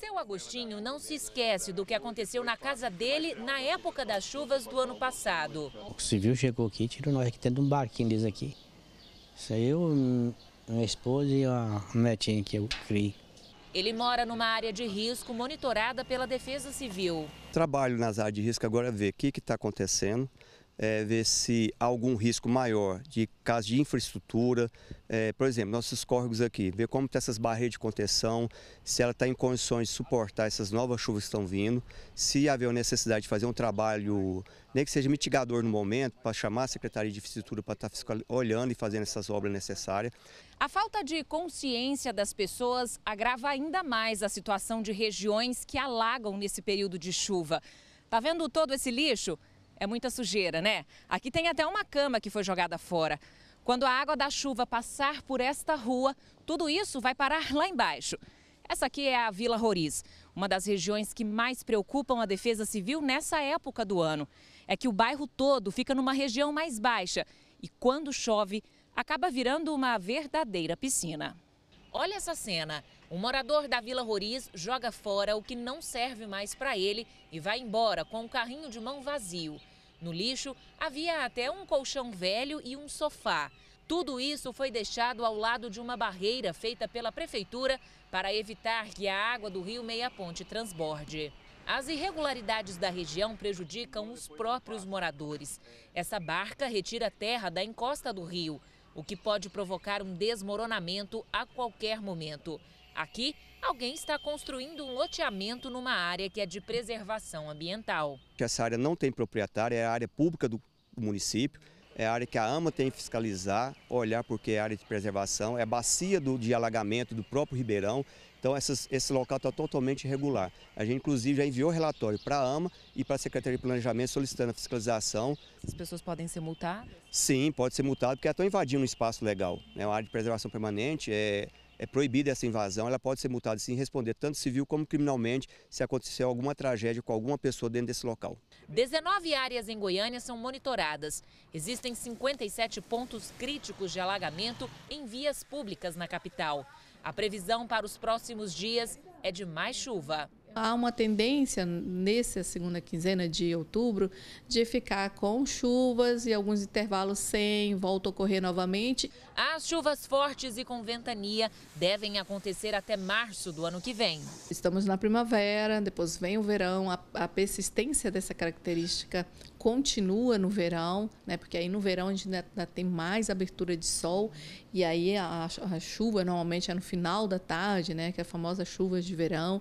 Seu Agostinho não se esquece do que aconteceu na casa dele na época das chuvas do ano passado. O civil chegou aqui e tirou nós aqui dentro de um barquinho desse aqui. Saiu minha esposa e a netinha que eu criei. Ele mora numa área de risco monitorada pela Defesa Civil. Trabalho nas áreas de risco agora ver o que está acontecendo, é, ver se há algum risco maior de caso de infraestrutura, é, por exemplo, nossos córregos aqui, ver como está essas barreiras de contenção, se ela está em condições de suportar essas novas chuvas que estão vindo, se haver necessidade de fazer um trabalho, nem que seja mitigador no momento, para chamar a Secretaria de Infraestrutura para estar tá olhando e fazendo essas obras necessárias. A falta de consciência das pessoas agrava ainda mais a situação de regiões que alagam nesse período de chuva. Tá vendo todo esse lixo? é muita sujeira, né? Aqui tem até uma cama que foi jogada fora. Quando a água da chuva passar por esta rua, tudo isso vai parar lá embaixo. Essa aqui é a Vila Roriz, uma das regiões que mais preocupam a Defesa Civil nessa época do ano. É que o bairro todo fica numa região mais baixa e quando chove, acaba virando uma verdadeira piscina. Olha essa cena. Um morador da Vila Roriz joga fora o que não serve mais para ele e vai embora com um carrinho de mão vazio. No lixo havia até um colchão velho e um sofá. Tudo isso foi deixado ao lado de uma barreira feita pela prefeitura para evitar que a água do rio Meia Ponte transborde. As irregularidades da região prejudicam os próprios moradores. Essa barca retira terra da encosta do rio, o que pode provocar um desmoronamento a qualquer momento. Aqui, alguém está construindo um loteamento numa área que é de preservação ambiental. Essa área não tem proprietário, é área pública do município, é área que a AMA tem que fiscalizar, olhar porque é área de preservação, é bacia do, de alagamento do próprio Ribeirão, então essas, esse local está totalmente irregular. A gente inclusive já enviou relatório para a AMA e para a Secretaria de Planejamento solicitando a fiscalização. As pessoas podem ser multadas? Sim, pode ser multado porque estão é invadindo um espaço legal. Né? É né? uma área de preservação permanente, é, é proibida essa invasão, ela pode ser multada sim, responder tanto civil como criminalmente se acontecer alguma tragédia com alguma pessoa dentro desse local. 19 áreas em Goiânia são monitoradas. Existem 57 pontos críticos de alagamento em vias públicas na capital. A previsão para os próximos dias é de mais chuva há uma tendência nessa segunda quinzena de outubro de ficar com chuvas e alguns intervalos sem, volta a ocorrer novamente. As chuvas fortes e com ventania devem acontecer até março do ano que vem. Estamos na primavera, depois vem o verão, a, a persistência dessa característica continua no verão, né? Porque aí no verão a gente ainda tem mais abertura de sol e aí a, a, chuva normalmente é no final da tarde, né? Que é a famosa chuva de verão.